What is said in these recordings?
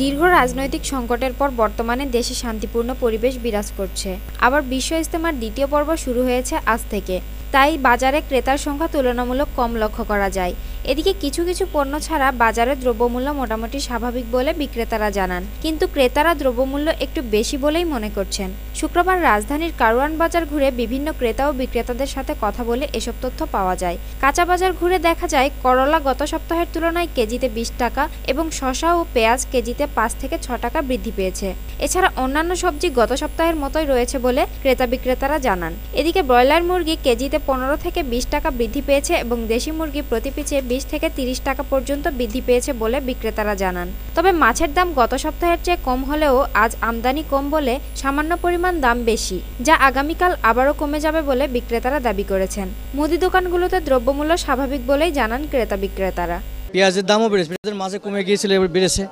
দীর্ঘ রাজনৈতিক সংকটের পর বর্তমানে দেশে শান্তিপূর্ণ পরিবেশ বিরাজ করছে আবার বিশ্ব ইজতেমার দ্বিতীয় পর্ব শুরু হয়েছে আজ থেকে তাই বাজারে ক্রেতার সংখ্যা তুলনামূলক কম লক্ষ্য করা যায় এদিকে কিছু কিছু পণ্য ছাড়া বাজারে দ্রব্যমূল্য মোটামুটি স্বাভাবিক বলে বিক্রেতারা জানান কিন্তু ক্রেতারা দ্রব্যমূল্য একটু বেশি বলেই মনে করছেন শুক্রবার রাজধানীর কারওয়ান বাজার ঘুরে বিভিন্ন ক্রেতা ও বিক্রেতাদের সাথে কথা বলে এসব তথ্য পাওয়া যায় কাঁচা বাজার ঘুরে দেখা যায় করলা গত সপ্তাহের তুলনায় কেজিতে বিশ টাকা এবং শশা ও পেঁয়াজ কেজিতে পাঁচ থেকে ছ টাকা বৃদ্ধি পেয়েছে এছাড়া অন্যান্য সবজি গত সপ্তাহের মতোই রয়েছে বলে ক্রেতা বিক্রেতারা জানান এদিকে ব্রয়লার মুরগি কেজিতে পনেরো থেকে বিশ টাকা বৃদ্ধি পেয়েছে এবং দেশি মুরগি প্রতি পিছিয়ে 20 থেকে 30 টাকা পর্যন্ত বৃদ্ধি পেয়েছে বলে বিক্রেতারা জানান তবে মাছের দাম গত সপ্তাহের চেয়ে কম হলেও আজ আমদানি কম বলে সামান্য পরিমাণ দাম বেশি যা আগামীকাল আবারও কমে যাবে বলে বিক্রেতারা দাবি করেছেন মুদি দোকানগুলোতে দ্রব্যমূল্য স্বাভাবিক বলেই জানান ক্রেতা বিক্রেতারা পেঁয়াজের দামও বেড়েছে পেঁয়াজের মাঝে কমে গিয়েছিল এবার বেড়েছে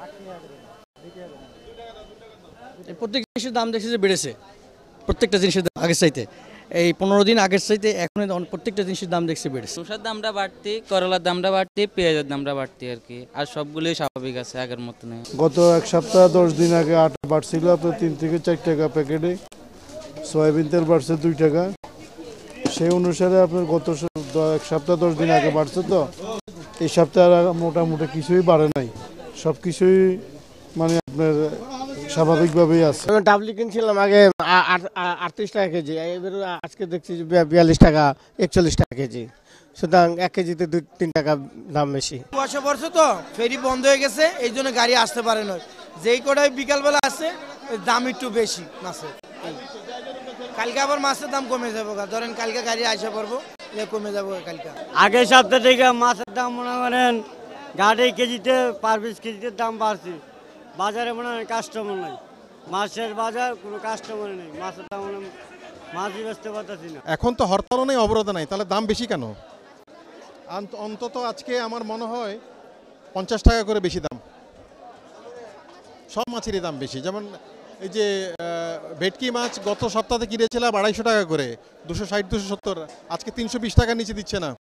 প্রত্যেক জিনিসের দাম দেখছি যে বেড়েছে প্রত্যেকটা জিনিসের দাম আগের চাইতে এই পনেরো দিন আগের চাইতে এখন প্রত্যেকটা জিনিসের দাম দেখছি বেড়েছে শসার দামটা বাড়তি করলার দামটা বাড়তি পেঁয়াজের দামটা বাড়তি আর কি আর সবগুলোই স্বাভাবিক আছে আগের মতো নেই গত এক সপ্তাহ দশ দিন আগে আটা বাড়ছিল আপনার তিন থেকে চার টাকা প্যাকেটে সয়াবিন তেল বাড়ছে দুই টাকা সেই অনুসারে আপনার গত এক সপ্তাহ দশ দিন আগে বাড়ছে তো এই সপ্তাহে মোটামুটি কিছুই বাড়ে নাই সব কিছুই মানে আপনার স্বাভাবিকভাবেই আছে ডাবলি কিনছিলাম আগে আটত্রিশ টাকা কেজি এবার আজকে দেখছি যে বিয়াল্লিশ টাকা একচল্লিশ টাকা কেজি সুতরাং এক কেজিতে দুই তিন টাকা দাম বেশি কুয়াশা পড়ছে তো ফেরি বন্ধ হয়ে গেছে এই জন্য গাড়ি আসতে পারে না যেই কটায় বিকালবেলা আসে দাম একটু বেশি মাছের কালকে আবার মাছের দাম কমে যাবো ধরেন কালকে গাড়ি আসা পড়বো কমে যাবো কালকে আগের সপ্তাহ থেকে মাছের দাম মনে করেন গাড়ি কেজিতে পার পিস কেজিতে দাম বাড়ছে বাজারে মনে হয় কাস্টমার নাই মাছের বাজার কোনো কাস্টমার নেই মাছের দাম মাছই বেচতে পারতেছি না এখন তো হরতালও নেই অবরোধ নাই তাহলে দাম বেশি কেন অন্তত আজকে আমার মনে হয় পঞ্চাশ টাকা করে বেশি দাম সব মাছেরই দাম বেশি যেমন এই যে ভেটকি মাছ গত সপ্তাহে কিনেছিলাম আড়াইশো টাকা করে দুশো ষাট দুশো সত্তর আজকে তিনশো বিশ টাকা নিচে দিচ্ছে না